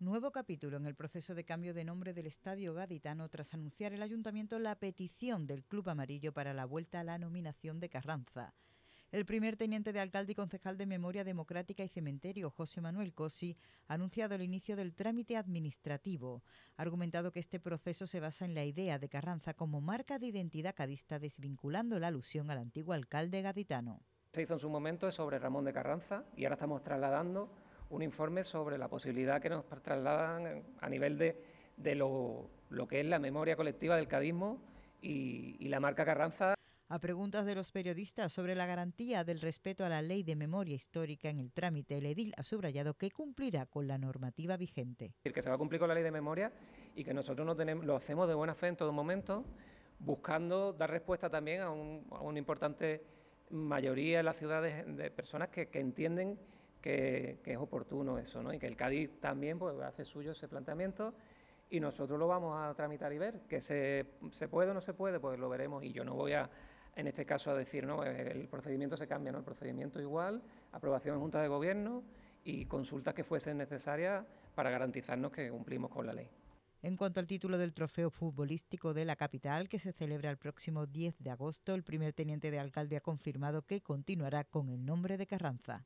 Nuevo capítulo en el proceso de cambio de nombre del Estadio Gaditano tras anunciar el ayuntamiento la petición del Club Amarillo para la vuelta a la nominación de Carranza. El primer teniente de alcalde y concejal de Memoria Democrática y Cementerio, José Manuel Cosi, ha anunciado el inicio del trámite administrativo. Ha argumentado que este proceso se basa en la idea de Carranza como marca de identidad cadista, desvinculando la alusión al antiguo alcalde gaditano. Se hizo en su momento sobre Ramón de Carranza y ahora estamos trasladando un informe sobre la posibilidad que nos trasladan a nivel de, lo, que es la memoria colectiva del cadismo y, la marca Carranza. A preguntas de los periodistas sobre la garantía del respeto a la ley de memoria histórica en el trámite, el edil ha subrayado que cumplirá con la normativa vigente. El que se va a cumplir con la ley de memoria y que nosotros lo hacemos de buena fe en todo momento, buscando dar respuesta también a, una importante mayoría de las ciudades de personas que entienden que, es oportuno eso, ¿no? Y que el Cádiz también pues, hace suyo ese planteamiento y nosotros lo vamos a tramitar y ver. Que se, se puede o no se puede, pues lo veremos y yo no voy a, en este caso, a decir, no, el procedimiento se cambia, no, el procedimiento igual, aprobación en Junta de Gobierno y consultas que fuesen necesarias para garantizarnos que cumplimos con la ley. En cuanto al título del trofeo futbolístico de la capital, que se celebra el próximo 10 de agosto, el primer teniente de alcalde ha confirmado que continuará con el nombre de Carranza.